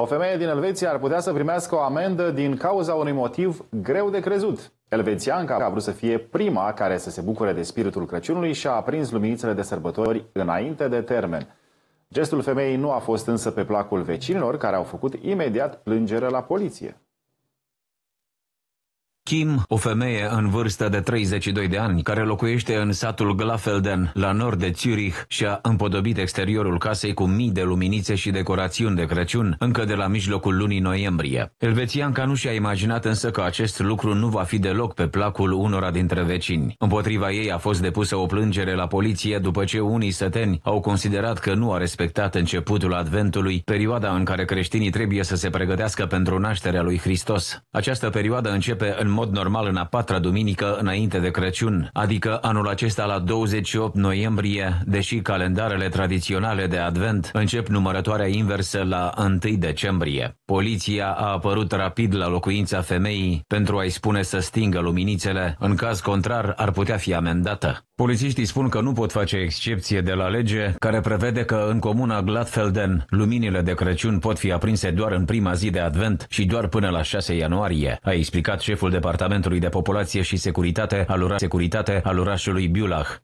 O femeie din Elveția ar putea să primească o amendă din cauza unui motiv greu de crezut. Elvețianca a vrut să fie prima care să se bucure de spiritul Crăciunului și a aprins luminițele de sărbători înainte de termen. Gestul femeii nu a fost însă pe placul vecinilor, care au făcut imediat plângere la poliție. Kim, o femeie în vârstă de 32 de ani, care locuiește în satul Glafelden, la nord de Zürich, și-a împodobit exteriorul casei cu mii de luminițe și decorațiuni de Crăciun încă de la mijlocul lunii noiembrie. Elvețianca nu și-a imaginat însă că acest lucru nu va fi deloc pe placul unora dintre vecini. Împotriva ei a fost depusă o plângere la poliție după ce unii săteni au considerat că nu a respectat începutul adventului, perioada în care creștinii trebuie să se pregătească pentru nașterea lui Hristos. Această perioadă începe în mod normal în a patra duminică înainte de Crăciun, adică anul acesta la 28 noiembrie, deși calendarele tradiționale de advent încep numărătoarea inversă la 1 decembrie. Poliția a apărut rapid la locuința femeii pentru a-i spune să stingă luminițele, în caz contrar ar putea fi amendată. Polițiștii spun că nu pot face excepție de la lege care prevede că în comuna Gladfelden luminile de Crăciun pot fi aprinse doar în prima zi de advent și doar până la 6 ianuarie, a explicat șeful Departamentului de Populație și Securitate al, ora- Securitate al orașului Biulach.